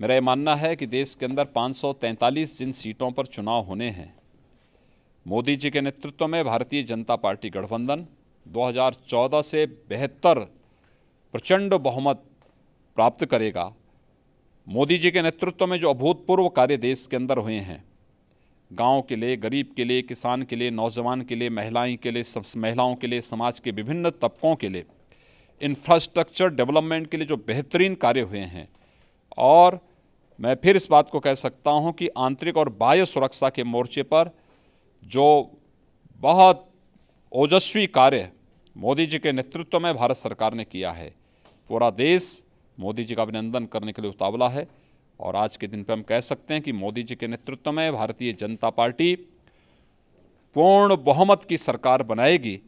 मेरा ये मानना है कि देश के अंदर 543 जिन सीटों पर चुनाव होने हैं मोदी जी के नेतृत्व में भारतीय जनता पार्टी गठबंधन 2014 से बेहतर प्रचंड बहुमत प्राप्त करेगा मोदी जी के नेतृत्व में जो अभूतपूर्व कार्य देश के अंदर हुए हैं गांव के लिए गरीब के लिए किसान के लिए नौजवान के लिए महिलाएं के लिए महिलाओं के लिए समाज के विभिन्न तबकों के लिए इंफ्रास्ट्रक्चर डेवलपमेंट के लिए जो बेहतरीन कार्य हुए हैं और मैं फिर इस बात को कह सकता हूं कि आंतरिक और बाह्य सुरक्षा के मोर्चे पर जो बहुत ओजस्वी कार्य मोदी जी के नेतृत्व में भारत सरकार ने किया है पूरा देश मोदी जी का अभिनंदन करने के लिए उतावला है और आज के दिन पर हम कह सकते हैं कि मोदी जी के नेतृत्व में भारतीय जनता पार्टी पूर्ण बहुमत की सरकार बनाएगी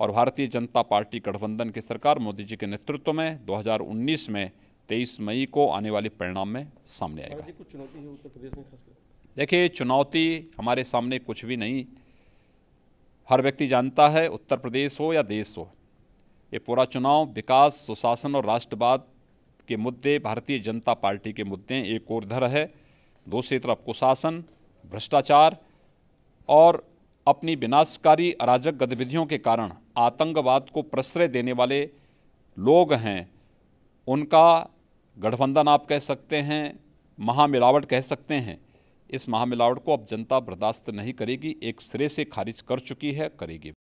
और भारतीय जनता पार्टी गठबंधन की सरकार मोदी जी के नेतृत्व में 2019 में तेईस मई को आने वाले परिणाम में सामने आएगा देखिए चुनौती हमारे सामने कुछ भी नहीं हर व्यक्ति जानता है उत्तर प्रदेश हो या देश हो ये पूरा चुनाव विकास सुशासन और राष्ट्रवाद के मुद्दे भारतीय जनता पार्टी के मुद्दे एक और धर है दूसरी तरफ कुशासन भ्रष्टाचार और अपनी विनाशकारी अराजक गतिविधियों के कारण आतंकवाद को प्रश्रय देने वाले लोग हैं उनका गठबंधन आप कह सकते हैं महामिलावट कह सकते हैं इस महामिलावट को अब जनता बर्दाश्त नहीं करेगी एक सिरे से खारिज कर चुकी है करेगी